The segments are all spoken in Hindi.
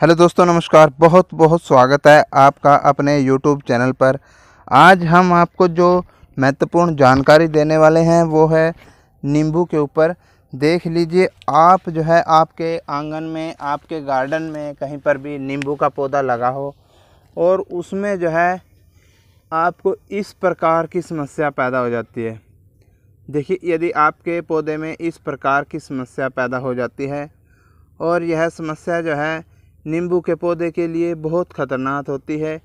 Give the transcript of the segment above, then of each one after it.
हेलो दोस्तों नमस्कार बहुत बहुत स्वागत है आपका अपने यूट्यूब चैनल पर आज हम आपको जो महत्वपूर्ण जानकारी देने वाले हैं वो है नींबू के ऊपर देख लीजिए आप जो है आपके आंगन में आपके गार्डन में कहीं पर भी नींबू का पौधा लगा हो और उसमें जो है आपको इस प्रकार की समस्या पैदा हो जाती है देखिए यदि आपके पौधे में इस प्रकार की समस्या पैदा हो जाती है और यह समस्या जो है नींबू के पौधे के लिए बहुत ख़तरनाक होती है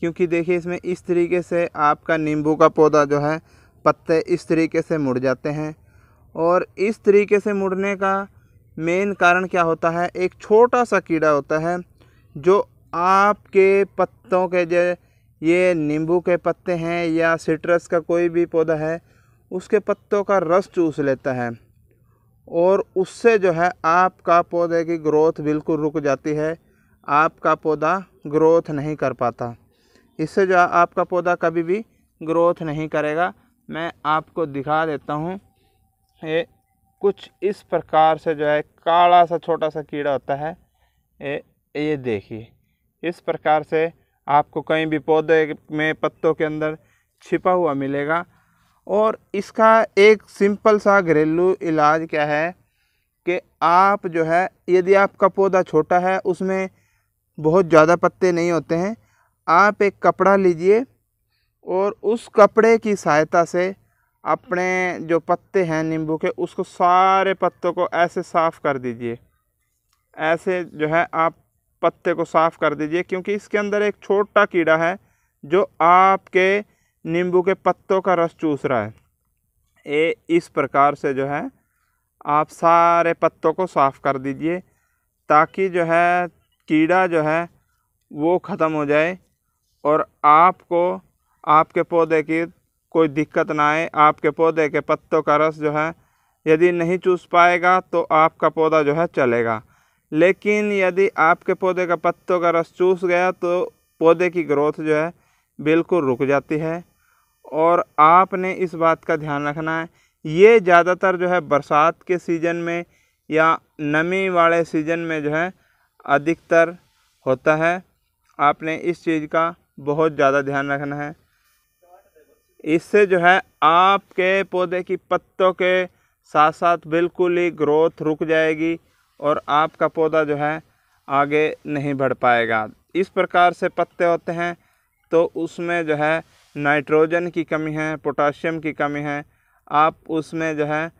क्योंकि देखिए इसमें इस तरीके से आपका नींबू का पौधा जो है पत्ते इस तरीके से मुड़ जाते हैं और इस तरीके से मुड़ने का मेन कारण क्या होता है एक छोटा सा कीड़ा होता है जो आपके पत्तों के जो ये नींबू के पत्ते हैं या सिट्रस का कोई भी पौधा है उसके पत्तों का रस चूस लेता है और उससे जो है आपका पौधे की ग्रोथ बिल्कुल रुक जाती है आपका पौधा ग्रोथ नहीं कर पाता इससे जो आपका पौधा कभी भी ग्रोथ नहीं करेगा मैं आपको दिखा देता हूँ ये कुछ इस प्रकार से जो है काला सा छोटा सा कीड़ा होता है ये ये देखिए इस प्रकार से आपको कहीं भी पौधे में पत्तों के अंदर छिपा हुआ मिलेगा और इसका एक सिंपल सा घरेलू इलाज क्या है कि आप जो है यदि आपका पौधा छोटा है उसमें बहुत ज़्यादा पत्ते नहीं होते हैं आप एक कपड़ा लीजिए और उस कपड़े की सहायता से अपने जो पत्ते हैं नींबू के उसको सारे पत्तों को ऐसे साफ़ कर दीजिए ऐसे जो है आप पत्ते को साफ़ कर दीजिए क्योंकि इसके अंदर एक छोटा कीड़ा है जो आपके नींबू के पत्तों का रस चूस रहा है ये इस प्रकार से जो है आप सारे पत्तों को साफ़ कर दीजिए ताकि जो है कीड़ा जो है वो ख़त्म हो जाए और आपको आपके पौधे की कोई दिक्कत ना आए आपके पौधे के पत्तों का रस जो है यदि नहीं चूस पाएगा तो आपका पौधा जो है चलेगा लेकिन यदि आपके पौधे का पत्तों का रस चूस गया तो पौधे की ग्रोथ जो है बिल्कुल रुक जाती है और आपने इस बात का ध्यान रखना है ये ज़्यादातर जो है बरसात के सीज़न में या नमी वाले सीज़न में जो है अधिकतर होता है आपने इस चीज़ का बहुत ज़्यादा ध्यान रखना है इससे जो है आपके पौधे की पत्तों के साथ साथ बिल्कुल ही ग्रोथ रुक जाएगी और आपका पौधा जो है आगे नहीं बढ़ पाएगा इस प्रकार से पत्ते होते हैं तो उसमें जो है नाइट्रोजन की कमी है पोटाशियम की कमी है आप उसमें जो है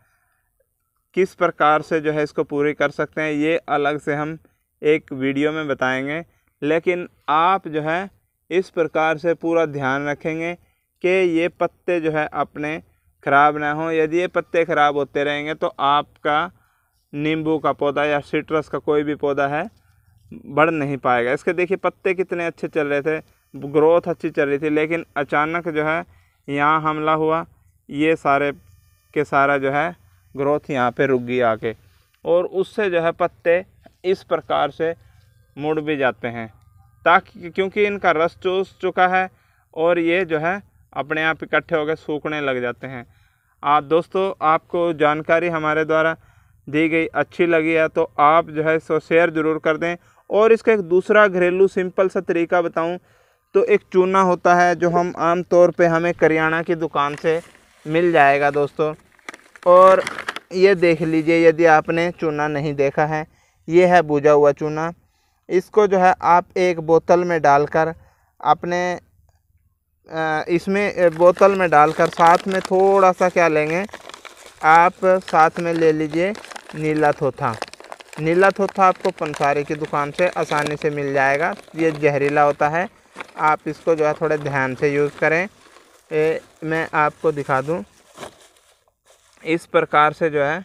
किस प्रकार से जो है इसको पूरी कर सकते हैं ये अलग से हम एक वीडियो में बताएंगे लेकिन आप जो है इस प्रकार से पूरा ध्यान रखेंगे कि ये पत्ते जो है अपने ख़राब ना हो यदि ये पत्ते ख़राब होते रहेंगे तो आपका नींबू का पौधा या सिट्रस का कोई भी पौधा है बढ़ नहीं पाएगा इसके देखिए पत्ते कितने अच्छे चल रहे थे ग्रोथ अच्छी चल रही थी लेकिन अचानक जो है यहाँ हमला हुआ ये सारे के सारा जो है ग्रोथ यहाँ पे रुक गई आके और उससे जो है पत्ते इस प्रकार से मुड़ भी जाते हैं ताकि क्योंकि इनका रस चूस चुका है और ये जो है अपने आप इकट्ठे होकर सूखने लग जाते हैं आप दोस्तों आपको जानकारी हमारे द्वारा दी गई अच्छी लगी है तो आप जो है सो शेयर ज़रूर कर दें और इसका एक दूसरा घरेलू सिंपल सा तरीका बताऊं तो एक चूना होता है जो हम आम तौर पे हमें करियाना की दुकान से मिल जाएगा दोस्तों और ये देख लीजिए यदि आपने चूना नहीं देखा है ये है बुझा हुआ चूना इसको जो है आप एक बोतल में डालकर अपने इसमें बोतल में डालकर साथ में थोड़ा सा क्या लेंगे आप साथ में ले लीजिए नीला थोथा नीला थोथा आपको पंसारी की दुकान से आसानी से मिल जाएगा ये जहरीला होता है आप इसको जो है थोड़े ध्यान से यूज़ करें ए, मैं आपको दिखा दूं इस प्रकार से जो है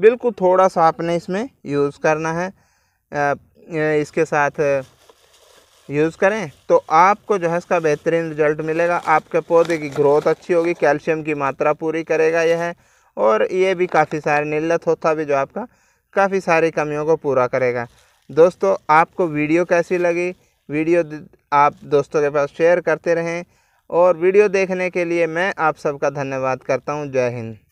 बिल्कुल थोड़ा सा आपने इसमें यूज़ करना है इसके साथ यूज़ करें तो आपको जो है इसका बेहतरीन रिजल्ट मिलेगा आपके पौधे की ग्रोथ अच्छी होगी कैल्शियम की मात्रा पूरी करेगा यह और ये भी काफ़ी सारे नीलत होता भी जो आपका काफ़ी सारी कमियों को पूरा करेगा दोस्तों आपको वीडियो कैसी लगी वीडियो आप दोस्तों के पास शेयर करते रहें और वीडियो देखने के लिए मैं आप सबका धन्यवाद करता हूँ जय हिंद